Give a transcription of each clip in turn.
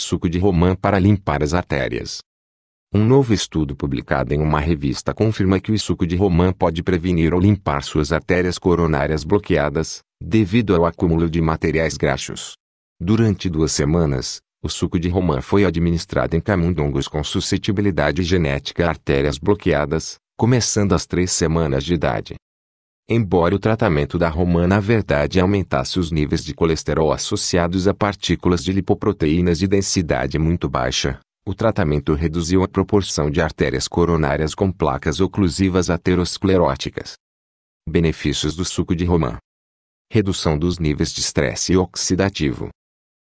suco de romã para limpar as artérias. Um novo estudo publicado em uma revista confirma que o suco de romã pode prevenir ou limpar suas artérias coronárias bloqueadas, devido ao acúmulo de materiais graxos. Durante duas semanas, o suco de romã foi administrado em camundongos com suscetibilidade genética a artérias bloqueadas, começando às três semanas de idade. Embora o tratamento da romã na verdade aumentasse os níveis de colesterol associados a partículas de lipoproteínas de densidade muito baixa, o tratamento reduziu a proporção de artérias coronárias com placas oclusivas ateroscleróticas. Benefícios do suco de romã: Redução dos níveis de estresse oxidativo.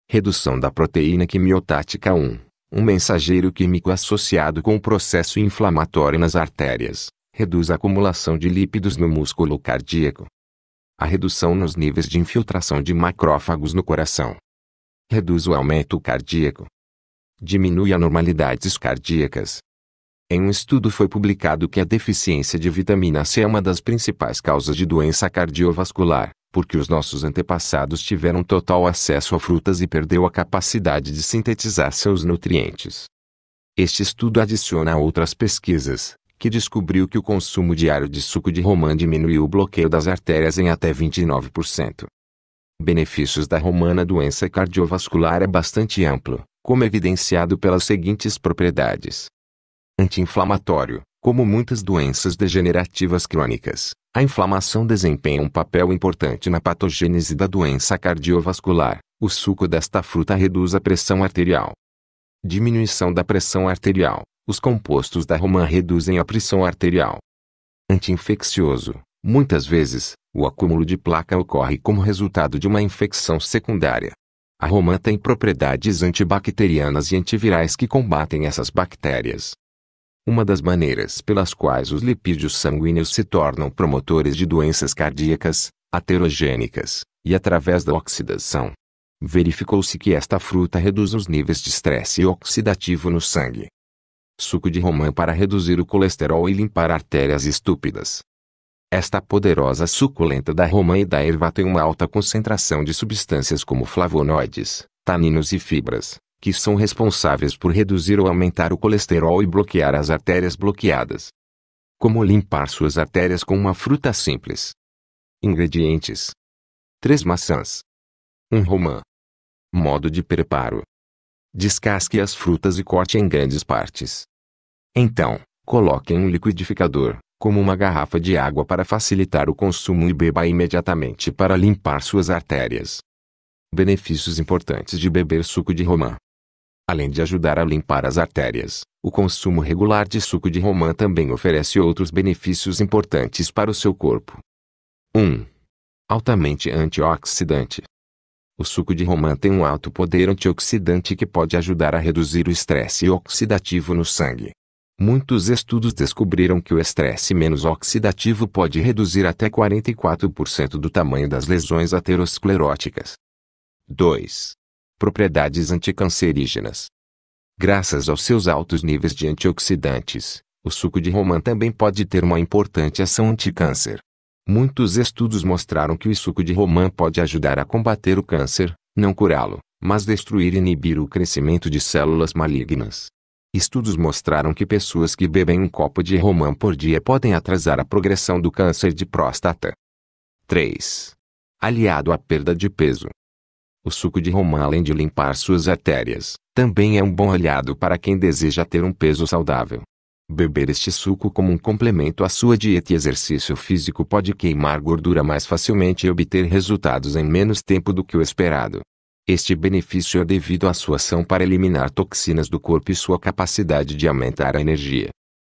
Redução da proteína quimiotática 1, um mensageiro químico associado com o processo inflamatório nas artérias, reduz a acumulação de lípidos no músculo cardíaco. A redução nos níveis de infiltração de macrófagos no coração. Reduz o aumento cardíaco. Diminui anormalidades cardíacas. Em um estudo foi publicado que a deficiência de vitamina C é uma das principais causas de doença cardiovascular, porque os nossos antepassados tiveram total acesso a frutas e perdeu a capacidade de sintetizar seus nutrientes. Este estudo adiciona outras pesquisas, que descobriu que o consumo diário de suco de romã diminuiu o bloqueio das artérias em até 29%. Benefícios da romana doença cardiovascular é bastante amplo, como evidenciado pelas seguintes propriedades: anti-inflamatório, como muitas doenças degenerativas crônicas, a inflamação desempenha um papel importante na patogênese da doença cardiovascular. O suco desta fruta reduz a pressão arterial. Diminuição da pressão arterial. Os compostos da romã reduzem a pressão arterial. anti Muitas vezes, o acúmulo de placa ocorre como resultado de uma infecção secundária. A romã tem propriedades antibacterianas e antivirais que combatem essas bactérias. Uma das maneiras pelas quais os lipídios sanguíneos se tornam promotores de doenças cardíacas, aterogênicas, e através da oxidação. Verificou-se que esta fruta reduz os níveis de estresse oxidativo no sangue, Suco de romã para reduzir o colesterol e limpar artérias estúpidas. Esta poderosa suculenta da romã e da erva tem uma alta concentração de substâncias como flavonoides, taninos e fibras, que são responsáveis por reduzir ou aumentar o colesterol e bloquear as artérias bloqueadas. Como limpar suas artérias com uma fruta simples? Ingredientes: 3 maçãs, 1 um romã. Modo de preparo: descasque as frutas e corte em grandes partes. Então, coloque em um liquidificador, como uma garrafa de água para facilitar o consumo e beba imediatamente para limpar suas artérias. Benefícios importantes de beber suco de romã. Além de ajudar a limpar as artérias, o consumo regular de suco de romã também oferece outros benefícios importantes para o seu corpo. 1. Altamente antioxidante. O suco de romã tem um alto poder antioxidante que pode ajudar a reduzir o estresse oxidativo no sangue, Muitos estudos descobriram que o estresse menos oxidativo pode reduzir até 44% do tamanho das lesões ateroscleróticas. 2. Propriedades anticancerígenas. Graças aos seus altos níveis de antioxidantes, o suco de romã também pode ter uma importante ação anticâncer. Muitos estudos mostraram que o suco de romã pode ajudar a combater o câncer, não curá-lo, mas destruir e inibir o crescimento de células malignas. Estudos mostraram que pessoas que bebem um copo de romã por dia podem atrasar a progressão do câncer de próstata. 3. Aliado à perda de peso. O suco de romã, além de limpar suas artérias, também é um bom aliado para quem deseja ter um peso saudável. Beber este suco como um complemento à sua dieta e exercício físico pode queimar gordura mais facilmente e obter resultados em menos tempo do que o esperado. Este benefício é devido à sua ação para eliminar toxinas do corpo e sua capacidade de aumentar a energia.